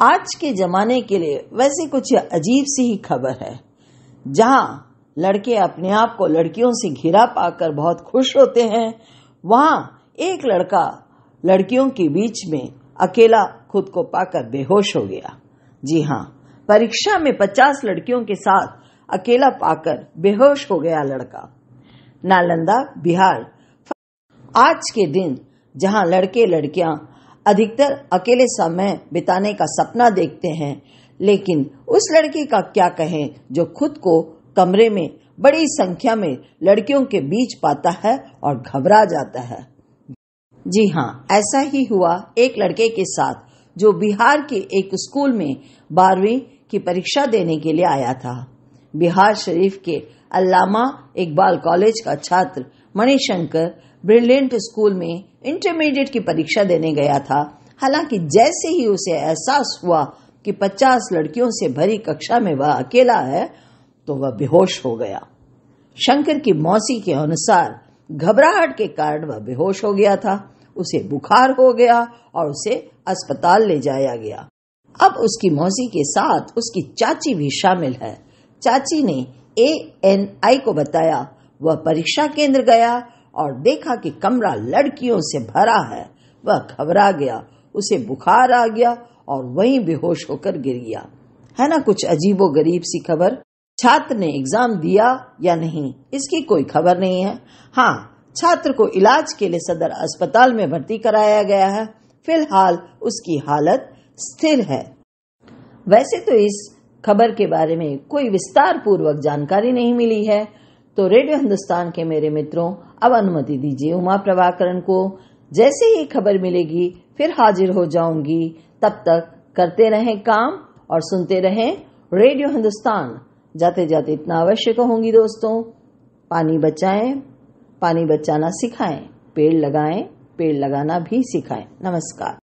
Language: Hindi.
आज के जमाने के लिए वैसे कुछ अजीब सी ही खबर है जहां लड़के अपने आप को लड़कियों से घिरा पाकर बहुत खुश होते हैं वहां एक लड़का लड़कियों के बीच में अकेला खुद को पाकर बेहोश हो गया जी हाँ परीक्षा में 50 लड़कियों के साथ अकेला पाकर बेहोश हो गया लड़का नालंदा बिहार आज के दिन जहां लड़के लड़कियां अधिकतर अकेले समय बिताने का सपना देखते हैं लेकिन उस लड़की का क्या कहें जो खुद को कमरे में बड़ी संख्या में लड़कियों के बीच पाता है और घबरा जाता है जी हाँ ऐसा ही हुआ एक लड़के के साथ जो बिहार के एक स्कूल में बारहवीं की परीक्षा देने के लिए आया था बिहार शरीफ के अल्लामा इकबाल कॉलेज का छात्र मणिशंकर ब्रिलियंट स्कूल में इंटरमीडिएट की परीक्षा देने गया था हालांकि जैसे ही उसे एहसास हुआ कि 50 लड़कियों से भरी कक्षा में वह अकेला है तो वह बेहोश हो गया शंकर की मौसी के अनुसार घबराहट के कारण वह बेहोश हो गया था उसे बुखार हो गया और उसे अस्पताल ले जाया गया अब उसकी मौसी के साथ उसकी चाची भी शामिल है चाची ने ए एन आई को बताया वह परीक्षा केंद्र गया और देखा कि कमरा लड़कियों से भरा है वह घबरा गया उसे बुखार आ गया और वहीं बेहोश होकर गिर गया है ना कुछ अजीबो गरीब सी खबर छात्र ने एग्जाम दिया या नहीं इसकी कोई खबर नहीं है हाँ छात्र को इलाज के लिए सदर अस्पताल में भर्ती कराया गया है फिलहाल उसकी हालत स्थिर है वैसे तो इस खबर के बारे में कोई विस्तार पूर्वक जानकारी नहीं मिली है तो रेडियो हिंदुस्तान के मेरे मित्रों अब अनुमति दीजिए उमा प्रभाकरण को जैसे ही खबर मिलेगी फिर हाजिर हो जाऊंगी तब तक करते रहें काम और सुनते रहें रेडियो हिंदुस्तान जाते जाते इतना अवश्य कहूंगी दोस्तों पानी बचाएं पानी बचाना सिखाएं पेड़ लगाएं पेड़ लगाना भी सिखाएं नमस्कार